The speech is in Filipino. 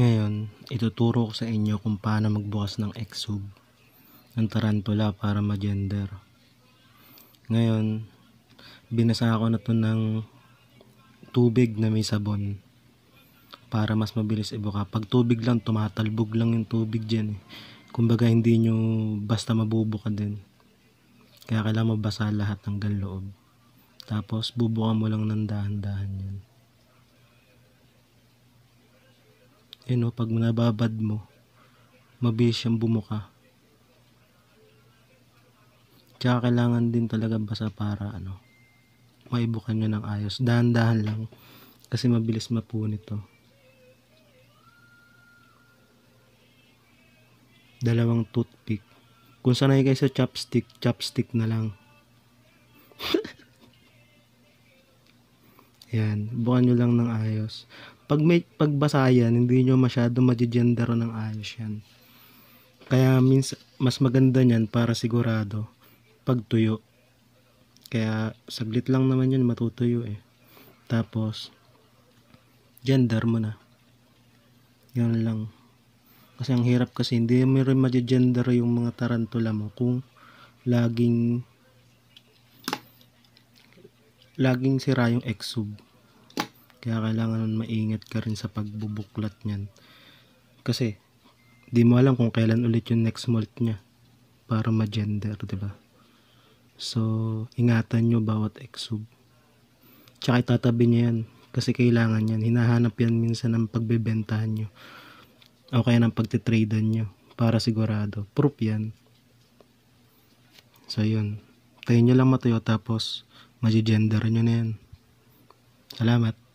Ngayon, ituturo ko sa inyo kung paano magbukas ng exhub ng tarantula para ma-gender. Ngayon, binasa ko na to ng tubig na may sabon para mas mabilis ibuka. Pag tubig lang, tumatalbog lang yung tubig dyan. Eh. Kumbaga, hindi nyo basta mabubuka din. Kaya kailangan mabasa lahat ng galoob. Tapos, bubuka mo lang ng dahan-dahan yan. yun eh, o, pag nababad mo, mabilis siyang bumuka. Tsaka kailangan din talaga basa para ano, maibukan nyo ng ayos. Dahan-dahan lang kasi mabilis mapunit to. Dalawang toothpick. Kung sanay kayo sa chopstick, chopstick na lang. Yan, bukan nyo lang ng ayos. Pag may pagbasa yan, hindi nyo masyado magigender ng ayos yan. Kaya minsan, mas maganda niyan para sigurado pagtuyo. Kaya saglit lang naman yun matutuyo eh. Tapos, gender mo na. Yun lang. Kasi ang hirap kasi hindi mo rin magigender yung mga tarantula mo kung laging laging sira yung exub. Kaya kailangan maingat ka rin sa pagbubuklat niyan. Kasi, di mo alam kung kailan ulit yung next molt niya para ma-gender, ba diba? So, ingatan nyo bawat exub. Tsaka itatabi niya yan kasi kailangan yan. Hinahanap yan minsan ng pagbebentahan nyo o kaya ng pagtitradan nyo para sigurado. Proof yan. So, yun. Tayo nyo lang matuyo tapos ma-gender nyo na yan. Salamat.